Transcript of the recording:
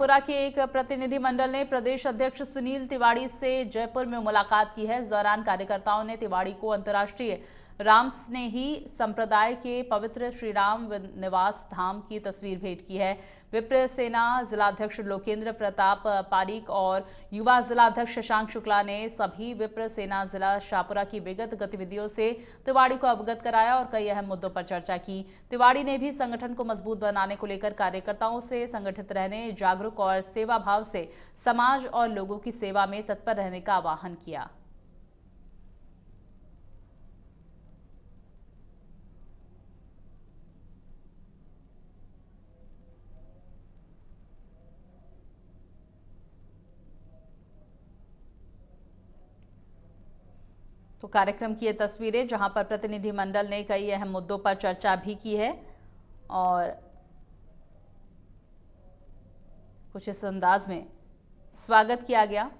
पुरा के एक प्रतिनिधिमंडल ने प्रदेश अध्यक्ष सुनील तिवाड़ी से जयपुर में मुलाकात की है इस दौरान कार्यकर्ताओं ने तिवाड़ी को अंतर्राष्ट्रीय राम ने ही संप्रदाय के पवित्र श्री राम निवास धाम की तस्वीर भेंट की है विप्र सेना जिलाध्यक्ष लोकेंद्र प्रताप पारीक और युवा जिलाध्यक्ष शशांक शुक्ला ने सभी विप्र सेना जिला शाहपुरा की विगत गतिविधियों से तिवाड़ी को अवगत कराया और कई अहम मुद्दों पर चर्चा की तिवाड़ी ने भी संगठन को मजबूत बनाने को लेकर कार्यकर्ताओं से संगठित रहने जागरूक और सेवा भाव से समाज और लोगों की सेवा में तत्पर रहने का आह्वान किया तो कार्यक्रम की ये तस्वीरें जहां पर प्रतिनिधिमंडल ने कई अहम मुद्दों पर चर्चा भी की है और कुछ इस अंदाज में स्वागत किया गया